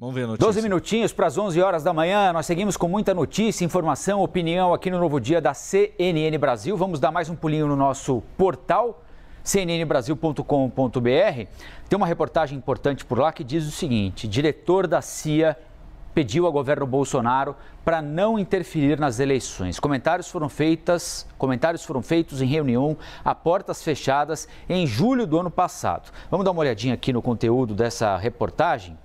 Vamos ver a notícia. 12 minutinhos para as 11 horas da manhã. Nós seguimos com muita notícia, informação, opinião aqui no Novo Dia da CNN Brasil. Vamos dar mais um pulinho no nosso portal cnnbrasil.com.br. Tem uma reportagem importante por lá que diz o seguinte: diretor da CIA pediu ao governo Bolsonaro para não interferir nas eleições. Comentários foram feitas, comentários foram feitos em reunião a portas fechadas em julho do ano passado. Vamos dar uma olhadinha aqui no conteúdo dessa reportagem.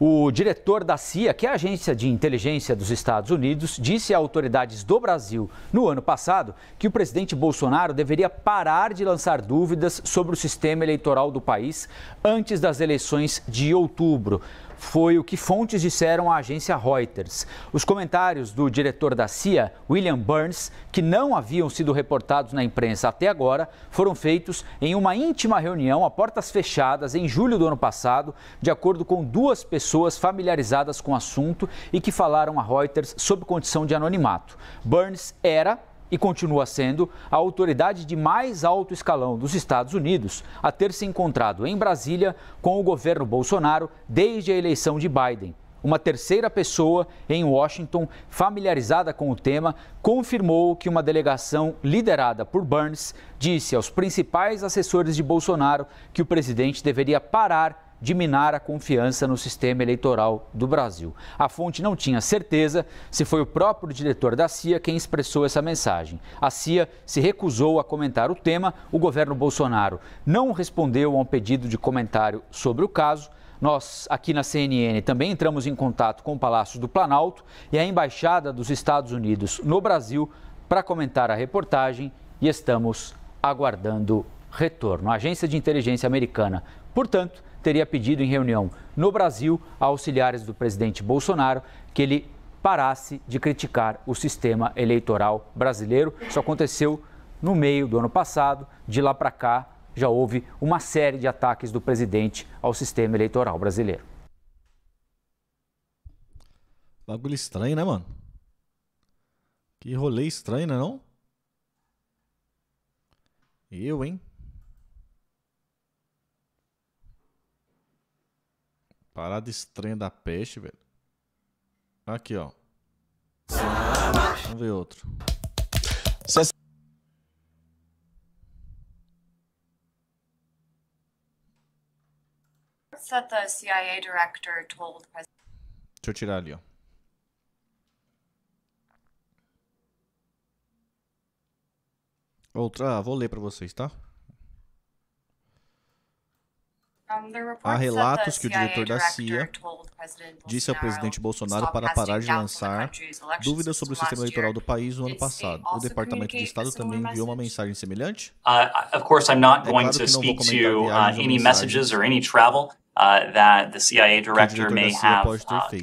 O diretor da CIA, que é a agência de inteligência dos Estados Unidos, disse a autoridades do Brasil no ano passado que o presidente Bolsonaro deveria parar de lançar dúvidas sobre o sistema eleitoral do país antes das eleições de outubro foi o que fontes disseram à agência Reuters. Os comentários do diretor da CIA, William Burns, que não haviam sido reportados na imprensa até agora, foram feitos em uma íntima reunião a portas fechadas em julho do ano passado, de acordo com duas pessoas familiarizadas com o assunto e que falaram a Reuters sob condição de anonimato. Burns era e continua sendo a autoridade de mais alto escalão dos Estados Unidos a ter se encontrado em Brasília com o governo Bolsonaro desde a eleição de Biden. Uma terceira pessoa em Washington, familiarizada com o tema, confirmou que uma delegação liderada por Burns disse aos principais assessores de Bolsonaro que o presidente deveria parar de minar a confiança no sistema eleitoral do Brasil. A fonte não tinha certeza se foi o próprio diretor da CIA quem expressou essa mensagem. A CIA se recusou a comentar o tema, o governo Bolsonaro não respondeu a um pedido de comentário sobre o caso. Nós, aqui na CNN, também entramos em contato com o Palácio do Planalto e a Embaixada dos Estados Unidos no Brasil para comentar a reportagem e estamos aguardando retorno. A agência de inteligência americana, portanto, teria pedido em reunião no Brasil a auxiliares do presidente Bolsonaro que ele parasse de criticar o sistema eleitoral brasileiro. Isso aconteceu no meio do ano passado, de lá para cá já houve uma série de ataques do presidente ao sistema eleitoral brasileiro. Bagulho estranho, né, mano? Que rolê estranho, né, não? Eu, hein? Parada estranha da peste, velho. Aqui, ó. Vamos ver outro. That CIA told Deixa eu tirar ali, ó. Outra, ah, vou ler para vocês, tá? Há relatos que o diretor da CIA disse ao presidente Bolsonaro para parar de lançar dúvidas sobre o sistema eleitoral do país no ano passado. O Departamento de Estado também enviou uma mensagem semelhante? Uh, of course, I'm not é going to speak to uh, any messages or any travel uh, that the CIA director may have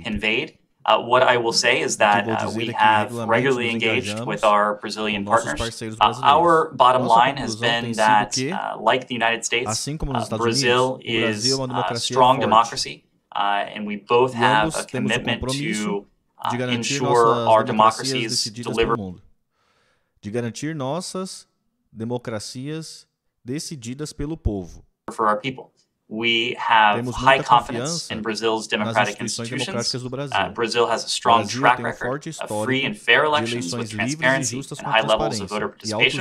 conveyed. Uh, what I will say is that uh, we have regularly engaged with our Brazilian partners. Uh, our bottom line has been that, uh, like the United States, uh, Brazil is a uh, strong democracy, and we both have a um commitment to ensure our democracies deliver. De garantir nossas democracias decididas pelo povo. For our people. We have high confidence in Brazil's democratic institutions. Brasil. Uh, Brazil has a strong Brasil track um record of free and fair elections with transparency and high levels of voter participation.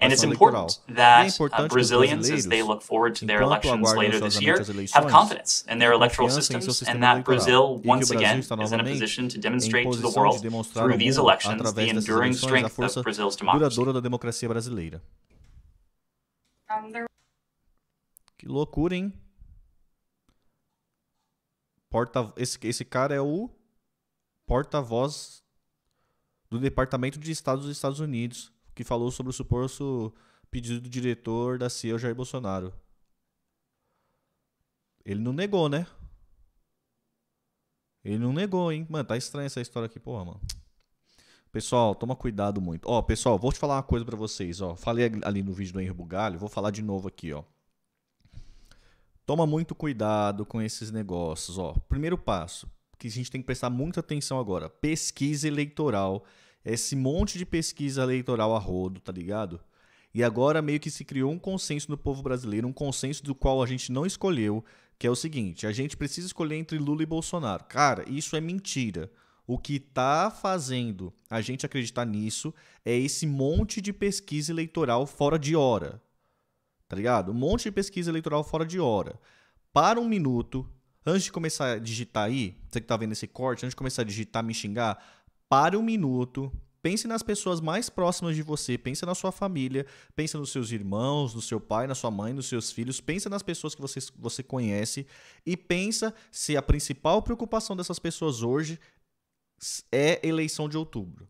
and it's important that uh, Brazilians, as they look forward to their elections later this year, have confidence in their electoral systems and that Brazil, once again, is in a position to demonstrate to the world through these elections the enduring strength of Brazil's democracy. Que loucura, hein? Porta, esse, esse cara é o porta-voz do Departamento de Estado dos Estados Unidos, que falou sobre o suposto pedido do diretor da CIA, Jair Bolsonaro. Ele não negou, né? Ele não negou, hein? Mano, tá estranha essa história aqui, porra, mano. Pessoal, toma cuidado muito. Ó, pessoal, vou te falar uma coisa para vocês, ó. Falei ali no vídeo do Henrique Bugalho, vou falar de novo aqui, ó toma muito cuidado com esses negócios. Ó, primeiro passo, que a gente tem que prestar muita atenção agora: pesquisa eleitoral. Esse monte de pesquisa eleitoral a rodo, tá ligado? E agora meio que se criou um consenso no povo brasileiro, um consenso do qual a gente não escolheu, que é o seguinte: a gente precisa escolher entre Lula e Bolsonaro. Cara, isso é mentira. O que está fazendo a gente acreditar nisso é esse monte de pesquisa eleitoral fora de hora tá ligado? Um monte de pesquisa eleitoral fora de hora. Para um minuto, antes de começar a digitar aí, você que tá vendo esse corte, antes de começar a digitar, me xingar, para um minuto, Pense nas pessoas mais próximas de você, pense na sua família, pense nos seus irmãos, no seu pai, na sua mãe, nos seus filhos, pense nas pessoas que você, você conhece e pensa se a principal preocupação dessas pessoas hoje é eleição de outubro.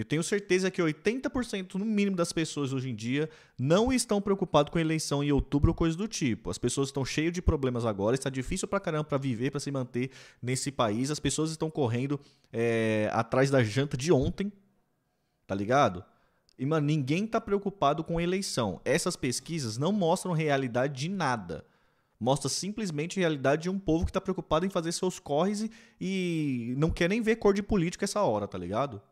Eu tenho certeza que 80% no mínimo das pessoas hoje em dia não estão preocupados com a eleição em outubro ou coisa do tipo. As pessoas estão cheias de problemas agora, está difícil pra caramba para viver, para se manter nesse país. As pessoas estão correndo é, atrás da janta de ontem, tá ligado? E, mano, ninguém tá preocupado com a eleição. Essas pesquisas não mostram realidade de nada. Mostra simplesmente a realidade de um povo que tá preocupado em fazer seus corres e, e não quer nem ver cor de político essa hora, tá ligado?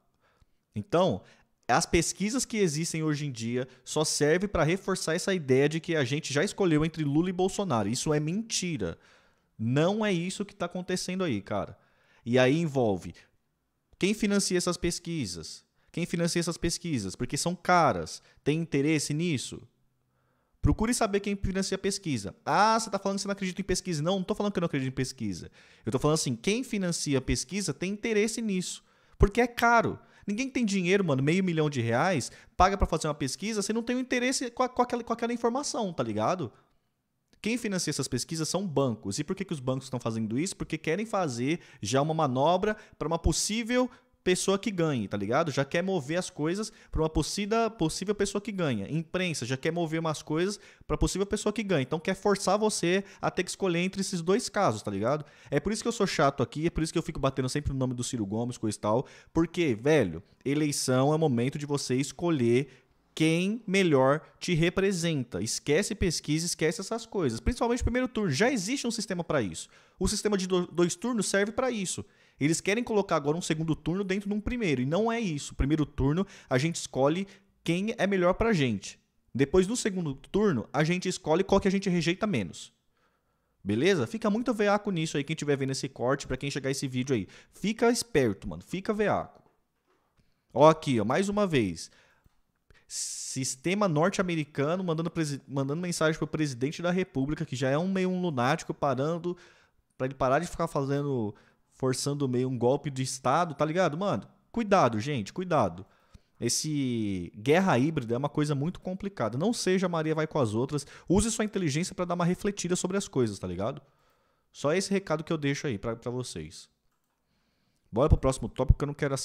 Então, as pesquisas que existem hoje em dia só servem para reforçar essa ideia de que a gente já escolheu entre Lula e Bolsonaro. Isso é mentira. Não é isso que está acontecendo aí, cara. E aí envolve quem financia essas pesquisas? Quem financia essas pesquisas? Porque são caras. Tem interesse nisso? Procure saber quem financia a pesquisa. Ah, você está falando que você não acredita em pesquisa. Não, não estou falando que eu não acredito em pesquisa. Eu estou falando assim, quem financia a pesquisa tem interesse nisso. Porque é caro. Ninguém que tem dinheiro, mano, meio milhão de reais, paga para fazer uma pesquisa, você não tem um interesse com, a, com, aquela, com aquela informação, tá ligado? Quem financia essas pesquisas são bancos. E por que, que os bancos estão fazendo isso? Porque querem fazer já uma manobra para uma possível pessoa que ganhe, tá ligado? Já quer mover as coisas para uma possível, possível pessoa que ganha. Imprensa já quer mover umas coisas para possível pessoa que ganha. Então quer forçar você a ter que escolher entre esses dois casos, tá ligado? É por isso que eu sou chato aqui, é por isso que eu fico batendo sempre no nome do Ciro Gomes, coisa e tal. Porque, velho, eleição é momento de você escolher quem melhor te representa. Esquece pesquisa, esquece essas coisas. Principalmente primeiro turno. Já existe um sistema para isso. O sistema de dois turnos serve para isso. Eles querem colocar agora um segundo turno dentro de um primeiro. E não é isso. Primeiro turno, a gente escolhe quem é melhor pra gente. Depois, no segundo turno, a gente escolhe qual que a gente rejeita menos. Beleza? Fica muito veaco nisso aí, quem estiver vendo esse corte, para quem chegar esse vídeo aí. Fica esperto, mano. Fica veaco. Ó aqui, ó, mais uma vez. Sistema norte-americano mandando, mandando mensagem pro presidente da república, que já é um meio um lunático, parando para ele parar de ficar fazendo forçando meio um golpe de Estado, tá ligado? Mano, cuidado, gente, cuidado. Esse guerra híbrida é uma coisa muito complicada. Não seja Maria vai com as outras. Use sua inteligência para dar uma refletida sobre as coisas, tá ligado? Só esse recado que eu deixo aí para vocês. Bora pro próximo tópico que eu não quero